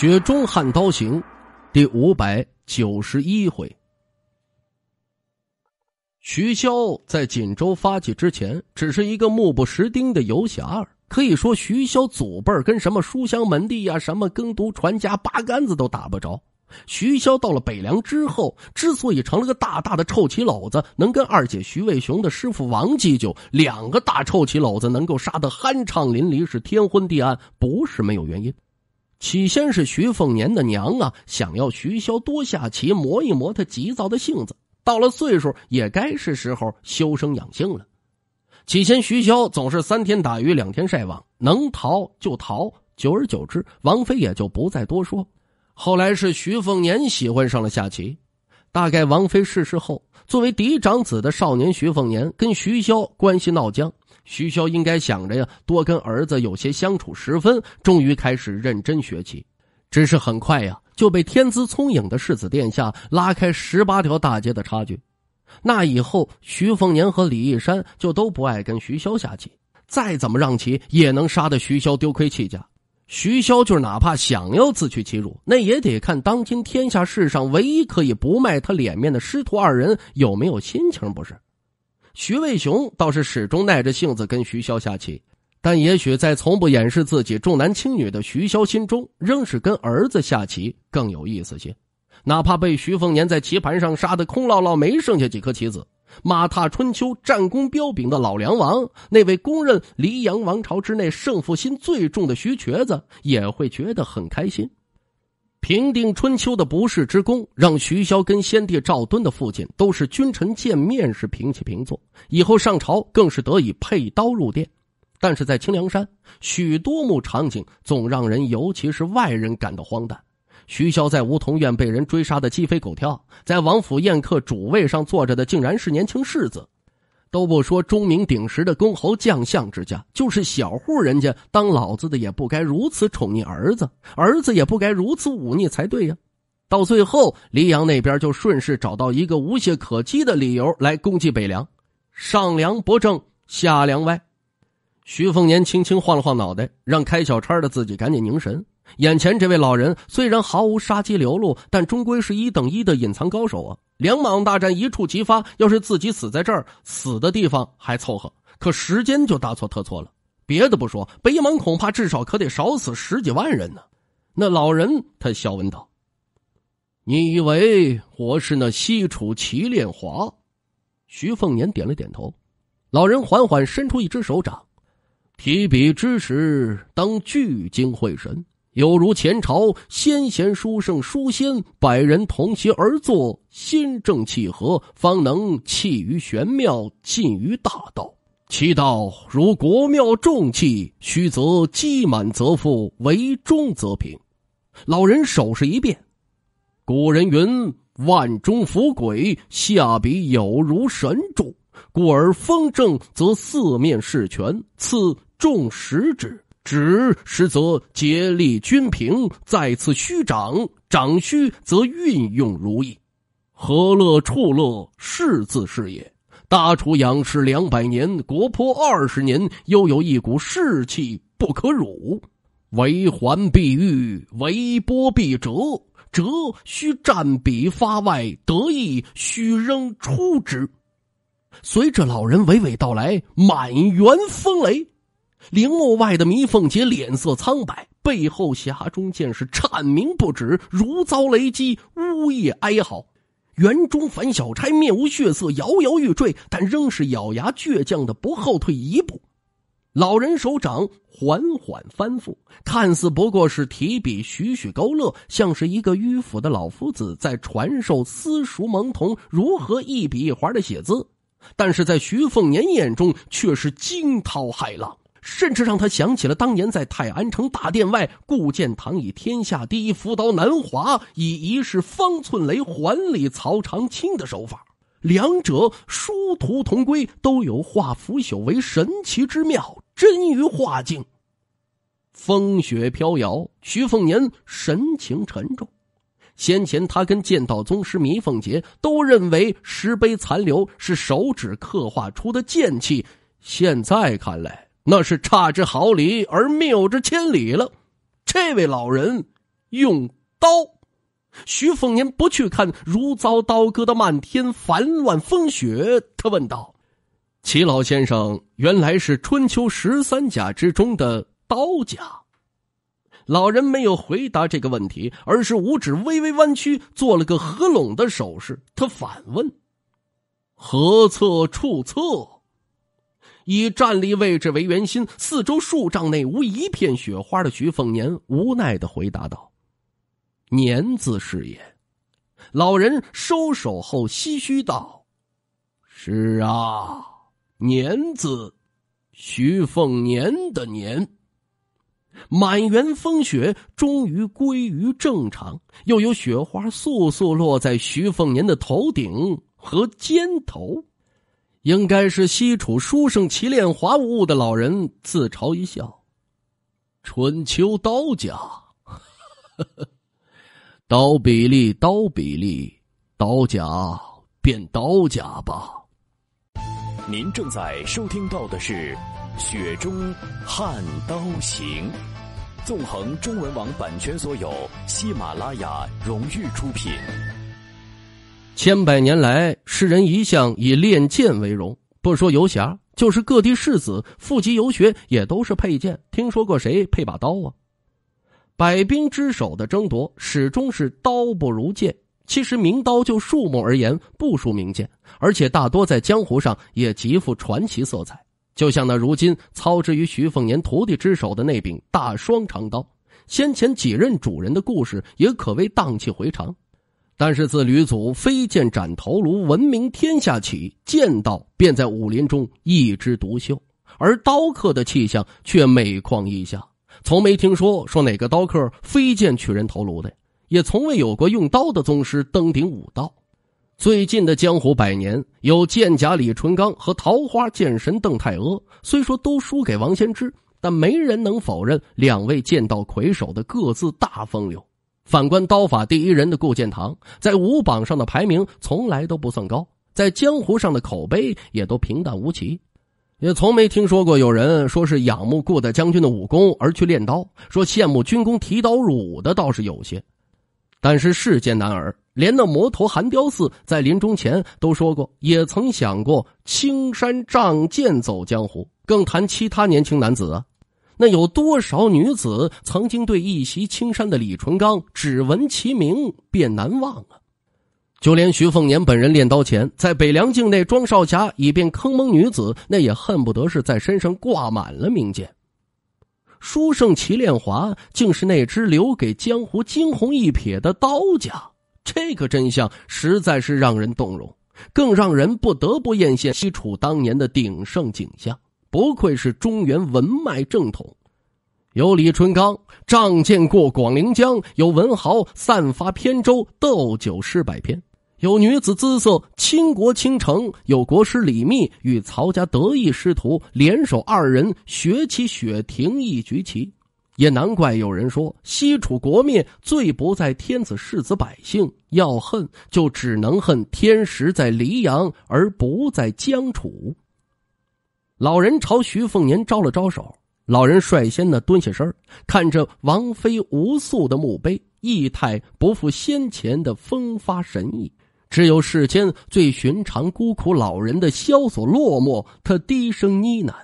《雪中悍刀行》第五百九十一回，徐骁在锦州发迹之前，只是一个目不识丁的游侠儿。可以说，徐骁祖辈儿跟什么书香门第呀、什么耕读传家八竿子都打不着。徐骁到了北凉之后，之所以成了个大大的臭棋篓子，能跟二姐徐渭雄的师傅王继久两个大臭棋篓子能够杀得酣畅淋漓，是天昏地暗，不是没有原因。起先是徐凤年的娘啊，想要徐潇多下棋磨一磨他急躁的性子。到了岁数，也该是时候修身养性了。起先徐潇总是三天打鱼两天晒网，能逃就逃。久而久之，王妃也就不再多说。后来是徐凤年喜欢上了下棋，大概王妃逝世后，作为嫡长子的少年徐凤年跟徐潇关系闹僵。徐潇应该想着呀，多跟儿子有些相处时分，终于开始认真学习。只是很快呀，就被天资聪颖的世子殿下拉开十八条大街的差距。那以后，徐凤年和李一山就都不爱跟徐潇下棋，再怎么让棋，也能杀得徐潇丢盔弃甲。徐潇就是哪怕想要自取其辱，那也得看当今天下世上唯一可以不卖他脸面的师徒二人有没有心情，不是？徐渭熊倒是始终耐着性子跟徐潇下棋，但也许在从不掩饰自己重男轻女的徐潇心中，仍是跟儿子下棋更有意思些。哪怕被徐凤年在棋盘上杀得空落落，没剩下几颗棋子，马踏春秋、战功彪炳的老梁王，那位公认黎阳王朝之内胜负心最重的徐瘸子，也会觉得很开心。平定春秋的不世之功，让徐骁跟先帝赵敦的父亲都是君臣见面是平起平坐，以后上朝更是得以佩刀入殿。但是在清凉山，许多幕场景总让人，尤其是外人感到荒诞。徐骁在梧桐院被人追杀的鸡飞狗跳，在王府宴客主位上坐着的，竟然是年轻世子。都不说钟鸣鼎食的公侯将相之家，就是小户人家，当老子的也不该如此宠溺儿子，儿子也不该如此忤逆才对呀。到最后，黎阳那边就顺势找到一个无懈可击的理由来攻击北凉，上梁不正下梁歪。徐凤年轻轻晃了晃脑袋，让开小差的自己赶紧凝神。眼前这位老人虽然毫无杀机流露，但终归是一等一的隐藏高手啊！两莽大战一触即发，要是自己死在这儿，死的地方还凑合，可时间就大错特错了。别的不说，北莽恐怕至少可得少死十几万人呢。那老人他笑问道：“你以为我是那西楚齐炼华？”徐凤年点了点头。老人缓缓伸出一只手掌，提笔之时当聚精会神。有如前朝先贤书圣书仙百人同席而坐心正气和方能气于玄妙尽于大道其道如国庙重器虚则积满则富为中则平，老人手势一变，古人云万中伏鬼下笔有如神助故而风正则四面是全赐重十之。”指实则竭力均平，再次虚掌，掌虚则运用如意。何乐处乐是自是也。大楚仰视两百年，国破二十年，又有一股士气不可辱。为环必玉，为波必折，折须占彼发外得意，须扔出之。随着老人娓娓道来，满园风雷。陵墓外的迷凤姐脸色苍白，背后匣中剑是颤鸣不止，如遭雷击，呜咽哀嚎。园中樊小钗面无血色，摇摇欲坠，但仍是咬牙倔强的不后退一步。老人手掌缓缓翻覆，看似不过是提笔徐徐勾勒，像是一个迂腐的老夫子在传授私塾蒙童如何一笔一划的写字，但是在徐凤年眼中却是惊涛骇浪。甚至让他想起了当年在泰安城大殿外，顾剑棠以天下第一福刀南华，以一世方寸雷还礼曹长青的手法，两者殊途同归，都有化腐朽为神奇之妙，臻于化境。风雪飘摇，徐凤年神情沉重。先前他跟剑道宗师迷凤杰都认为石碑残留是手指刻画出的剑气，现在看来。那是差之毫厘而谬之千里了。这位老人用刀，徐凤年不去看如遭刀割的漫天繁乱风雪，他问道：“齐老先生原来是春秋十三甲之中的刀家。”老人没有回答这个问题，而是五指微微弯曲，做了个合拢的手势。他反问：“何策处策？”以站立位置为圆心，四周数丈内无一片雪花的徐凤年无奈的回答道：“年字是也。”老人收手后唏嘘道：“是啊，年字，徐凤年的年。”满园风雪终于归于正常，又有雪花簌簌落在徐凤年的头顶和肩头。应该是西楚书生齐练华误的老人自嘲一笑，春秋刀家，刀比例，刀比例，刀甲变刀甲吧。您正在收听到的是《雪中悍刀行》，纵横中文网版权所有，喜马拉雅荣誉出品。千百年来，世人一向以练剑为荣。不说游侠，就是各地士子赴集游学，也都是佩剑。听说过谁配把刀啊？百兵之首的争夺，始终是刀不如剑。其实名刀就数目而言，不输名剑，而且大多在江湖上也极富传奇色彩。就像那如今操之于徐凤年徒弟之手的那柄大双长刀，先前几任主人的故事也可谓荡气回肠。但是自吕祖飞剑斩头颅闻名天下起，剑道便在武林中一枝独秀，而刀客的气象却每况愈下。从没听说说哪个刀客飞剑取人头颅的，也从未有过用刀的宗师登顶武道。最近的江湖百年，有剑侠李淳罡和桃花剑神邓太阿，虽说都输给王仙芝，但没人能否认两位剑道魁首的各自大风流。反观刀法第一人的顾剑棠，在武榜上的排名从来都不算高，在江湖上的口碑也都平淡无奇，也从没听说过有人说是仰慕顾大将军的武功而去练刀，说羡慕军功提刀入伍的倒是有些，但是世间男儿，连那魔头寒雕寺在临终前都说过，也曾想过青山仗剑走江湖，更谈其他年轻男子啊。那有多少女子曾经对一袭青衫的李淳刚只闻其名便难忘啊！就连徐凤年本人练刀前，在北凉境内庄少侠以便坑蒙女子，那也恨不得是在身上挂满了名剑。书圣齐炼华竟是那只留给江湖惊鸿一瞥的刀家，这个真相实在是让人动容，更让人不得不艳羡西楚当年的鼎盛景象。不愧是中原文脉正统。有李春刚仗剑过广陵江，有文豪散发扁舟斗酒诗百篇，有女子姿色倾国倾城，有国师李密与曹家得意师徒联手，二人学起雪亭一局棋。也难怪有人说西楚国灭，罪不在天子、世子、百姓，要恨就只能恨天时在溧阳而不在江楚。老人朝徐凤年招了招手。老人率先呢蹲下身看着王妃无素的墓碑，仪态不复先前的风发神意。只有世间最寻常孤苦老人的萧索落寞。他低声呢喃：“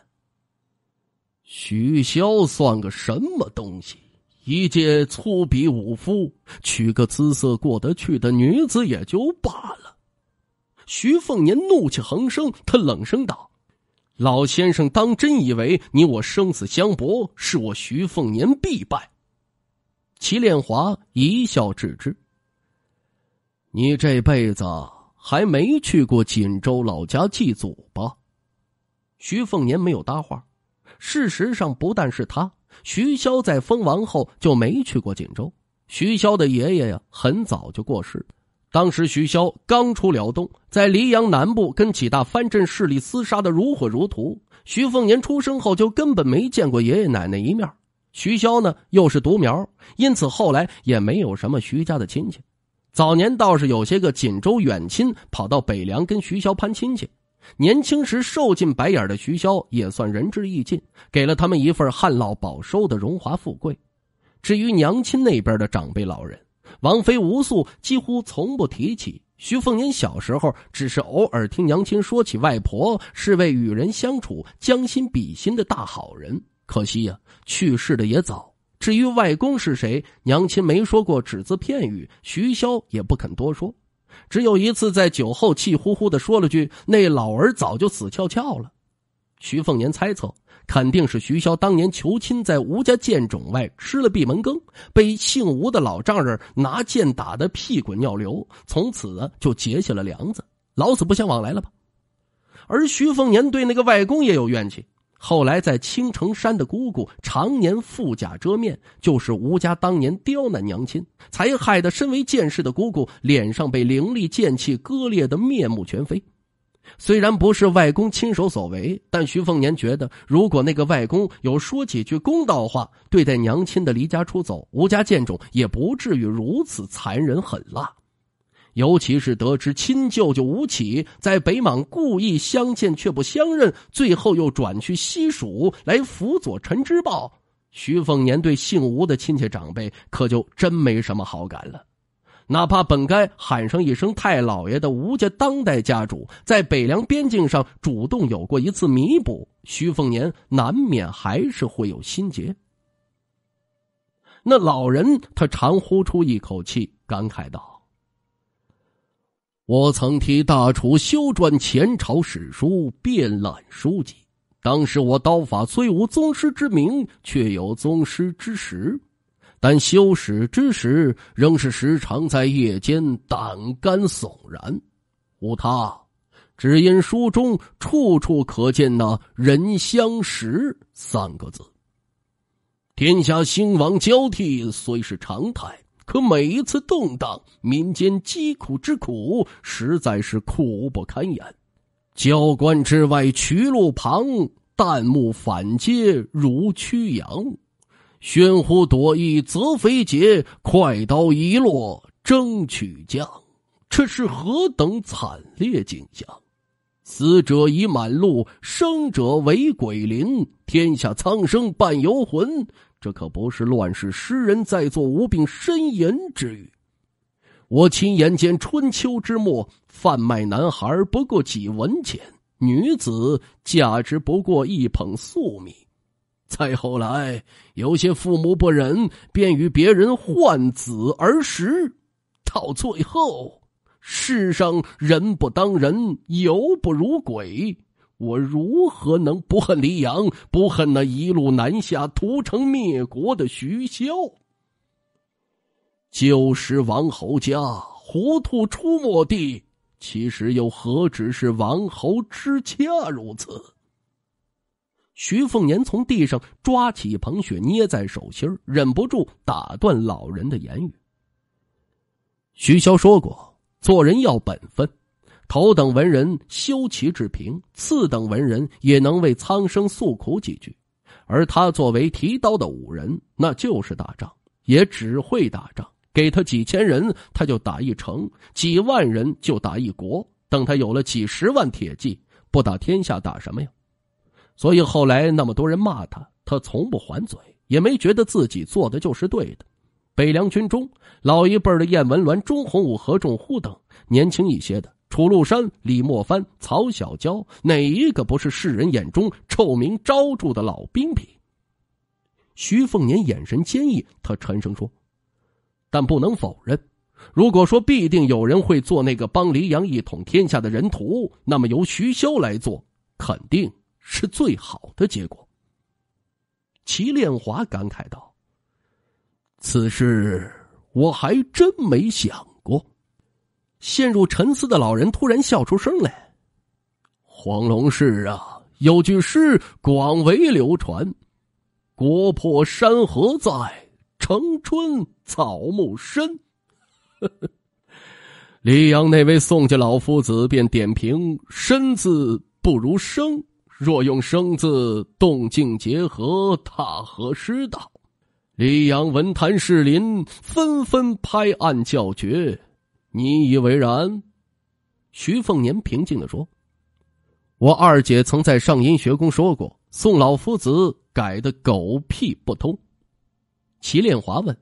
徐潇算个什么东西？一介粗鄙武夫，娶个姿色过得去的女子也就罢了。”徐凤年怒气横生，他冷声道。老先生当真以为你我生死相搏，是我徐凤年必败？齐炼华一笑置之。你这辈子还没去过锦州老家祭祖吧？徐凤年没有搭话。事实上，不但是他，徐潇在封王后就没去过锦州。徐潇的爷爷呀，很早就过世。当时徐骁刚出辽东，在黎阳南部跟几大藩镇势力厮杀的如火如荼。徐凤年出生后就根本没见过爷爷奶奶一面，徐骁呢又是独苗，因此后来也没有什么徐家的亲戚。早年倒是有些个锦州远亲跑到北凉跟徐骁攀亲戚，年轻时受尽白眼的徐骁也算仁至义尽，给了他们一份旱涝保收的荣华富贵。至于娘亲那边的长辈老人。王妃无素几乎从不提起。徐凤年小时候只是偶尔听娘亲说起，外婆是位与人相处将心比心的大好人。可惜呀，去世的也早。至于外公是谁，娘亲没说过只字片语。徐潇也不肯多说，只有一次在酒后气呼呼的说了句：“那老儿早就死翘翘了。”徐凤年猜测。肯定是徐潇当年求亲在吴家剑冢外吃了闭门羹，被姓吴的老丈人拿剑打的屁滚尿流，从此就结下了梁子，老死不相往来了吧。而徐凤年对那个外公也有怨气，后来在青城山的姑姑常年富甲遮面，就是吴家当年刁难娘亲，才害得身为剑士的姑姑脸上被凌厉剑气割裂的面目全非。虽然不是外公亲手所为，但徐凤年觉得，如果那个外公有说几句公道话，对待娘亲的离家出走、无家见种，也不至于如此残忍狠辣。尤其是得知亲舅舅吴起在北莽故意相见却不相认，最后又转去西蜀来辅佐陈之豹，徐凤年对姓吴的亲戚长辈可就真没什么好感了。哪怕本该喊上一声太老爷的吴家当代家主，在北凉边境上主动有过一次弥补，徐凤年难免还是会有心结。那老人他长呼出一口气，感慨道：“我曾替大楚修撰前朝史书，遍览书籍。当时我刀法虽无宗师之名，却有宗师之实。”但修史之时，仍是时常在夜间胆肝悚然。无他，只因书中处处可见“那人相识”三个字。天下兴亡交替虽是常态，可每一次动荡，民间疾苦之苦实在是苦不堪言。交官之外，渠路旁，弹幕反皆如屈阳。喧呼夺意则非节，快刀一落争取将。这是何等惨烈景象！死者已满路，生者为鬼林，天下苍生半游魂。这可不是乱世诗人，在做无病呻吟之语。我亲眼见春秋之末，贩卖男孩不过几文钱，女子价值不过一捧粟米。再后来，有些父母不忍，便与别人换子而食。到最后，世上人不当人，犹不如鬼。我如何能不恨黎阳？不恨那一路南下屠城灭国的徐骁？旧时王侯家，糊涂出没地。其实又何止是王侯之家如此？徐凤年从地上抓起一捧雪，捏在手心忍不住打断老人的言语。徐骁说过，做人要本分，头等文人修齐治平，次等文人也能为苍生诉苦几句。而他作为提刀的武人，那就是打仗，也只会打仗。给他几千人，他就打一城；几万人就打一国。等他有了几十万铁骑，不打天下，打什么呀？所以后来那么多人骂他，他从不还嘴，也没觉得自己做的就是对的。北凉军中，老一辈的燕文鸾、钟洪武、何仲忽等，年轻一些的楚禄山、李莫凡、曹小娇，哪一个不是世人眼中臭名昭著的老兵痞？徐凤年眼神坚毅，他沉声说：“但不能否认，如果说必定有人会做那个帮黎阳一统天下的人图，那么由徐骁来做，肯定。”是最好的结果。齐炼华感慨道：“此事我还真没想过。”陷入沉思的老人突然笑出声来：“黄龙市啊，有句诗广为流传：‘国破山河在，城春草木深。’”李阳那位宋家老夫子便点评：“身字不如生。”若用生字，动静结合，踏合师道？溧阳文坛士林纷纷拍案叫绝，你以为然？徐凤年平静的说：“我二姐曾在上音学宫说过，宋老夫子改的狗屁不通。”齐炼华问：“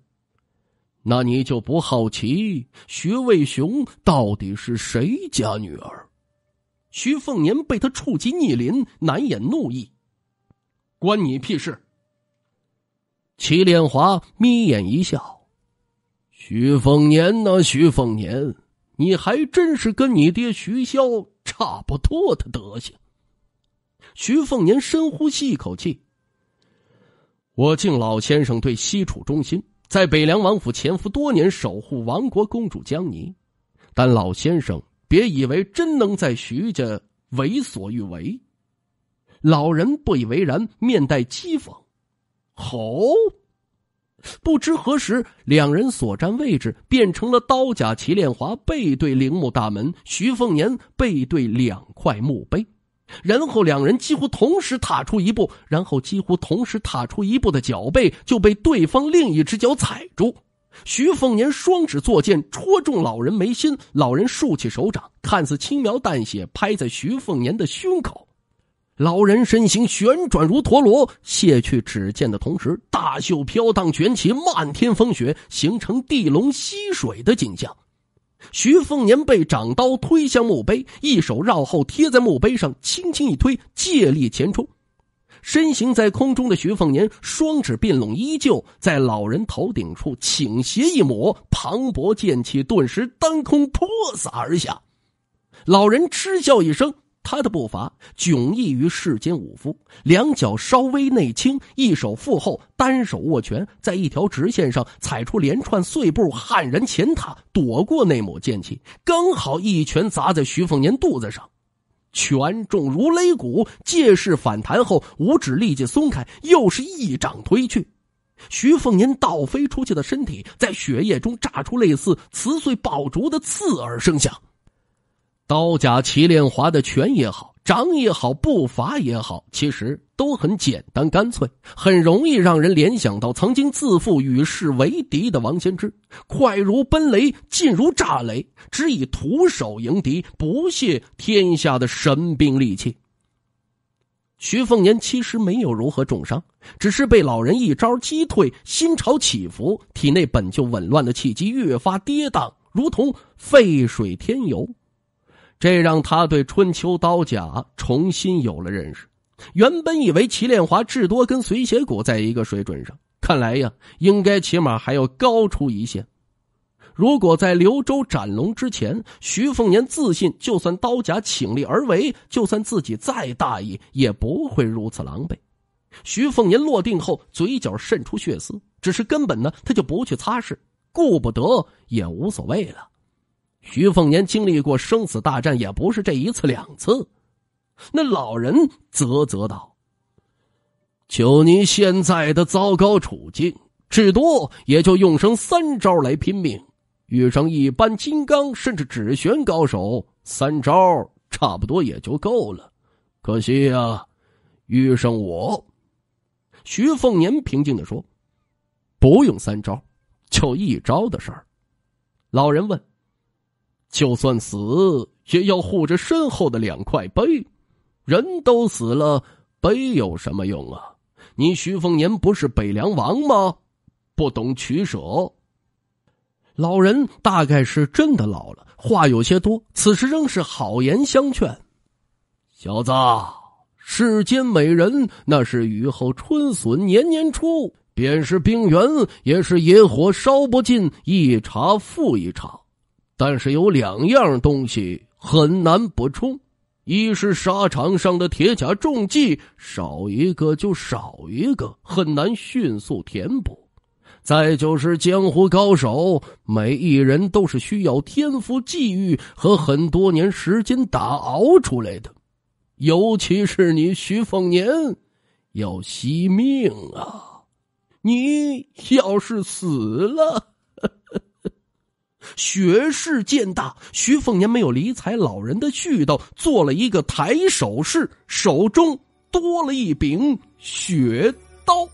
那你就不好奇，徐渭雄到底是谁家女儿？”徐凤年被他触及逆鳞，难掩怒意，关你屁事！齐练华眯眼一笑：“徐凤年呢？徐凤年，你还真是跟你爹徐骁差不多的德行。”徐凤年深呼吸一口气：“我敬老先生对西楚忠心，在北凉王府潜伏多年，守护亡国公主江宁。但老先生……”别以为真能在徐家为所欲为，老人不以为然，面带讥讽。好，不知何时，两人所占位置变成了刀甲齐炼华背对陵墓大门，徐凤年背对两块墓碑。然后两人几乎同时踏出一步，然后几乎同时踏出一步的脚背就被对方另一只脚踩住。徐凤年双指作剑，戳中老人眉心。老人竖起手掌，看似轻描淡写，拍在徐凤年的胸口。老人身形旋转如陀螺，卸去指剑的同时，大袖飘荡，卷起漫天风雪，形成地龙吸水的景象。徐凤年被掌刀推向墓碑，一手绕后贴在墓碑上，轻轻一推，借力前冲。身形在空中的徐凤年双指并拢，依旧在老人头顶处倾斜一抹，磅礴剑气顿时当空泼洒而下。老人嗤笑一声，他的步伐迥异于世间武夫，两脚稍微内倾，一手负后，单手握拳，在一条直线上踩出连串碎步，悍然前踏，躲过那抹剑气，刚好一拳砸在徐凤年肚子上。拳重如擂鼓，借势反弹后，五指立即松开，又是一掌推去。徐凤年倒飞出去的身体在血液中炸出类似瓷碎爆竹的刺耳声响。刀甲齐练华的拳也好。掌也好，步伐也好，其实都很简单干脆，很容易让人联想到曾经自负与世为敌的王先知，快如奔雷，近如炸雷，只以徒手迎敌，不屑天下的神兵利器。徐凤年其实没有如何重伤，只是被老人一招击退，心潮起伏，体内本就紊乱的气机越发跌宕，如同沸水添油。这让他对春秋刀甲重新有了认识。原本以为齐炼华至多跟随血骨在一个水准上，看来呀，应该起码还要高出一线。如果在刘州斩龙之前，徐凤年自信，就算刀甲倾力而为，就算自己再大意，也不会如此狼狈。徐凤年落定后，嘴角渗出血丝，只是根本呢，他就不去擦拭，顾不得也无所谓了。徐凤年经历过生死大战，也不是这一次两次。那老人啧啧道：“就您现在的糟糕处境，至多也就用上三招来拼命。遇上一般金刚，甚至指玄高手，三招差不多也就够了。可惜啊，遇上我。”徐凤年平静的说：“不用三招，就一招的事儿。”老人问。就算死，也要护着身后的两块碑。人都死了，碑有什么用啊？你徐凤年不是北凉王吗？不懂取舍。老人大概是真的老了，话有些多。此时仍是好言相劝，小子，世间美人，那是雨后春笋，年年初便是冰原，也是野火烧不尽，一茬复一茬。但是有两样东西很难补充，一是沙场上的铁甲重计，少一个就少一个，很难迅速填补；再就是江湖高手，每一人都是需要天赋、际遇和很多年时间打熬出来的，尤其是你徐凤年，要惜命啊！你要是死了。雪势渐大，徐凤年没有理睬老人的絮叨，做了一个抬手势，手中多了一柄雪刀。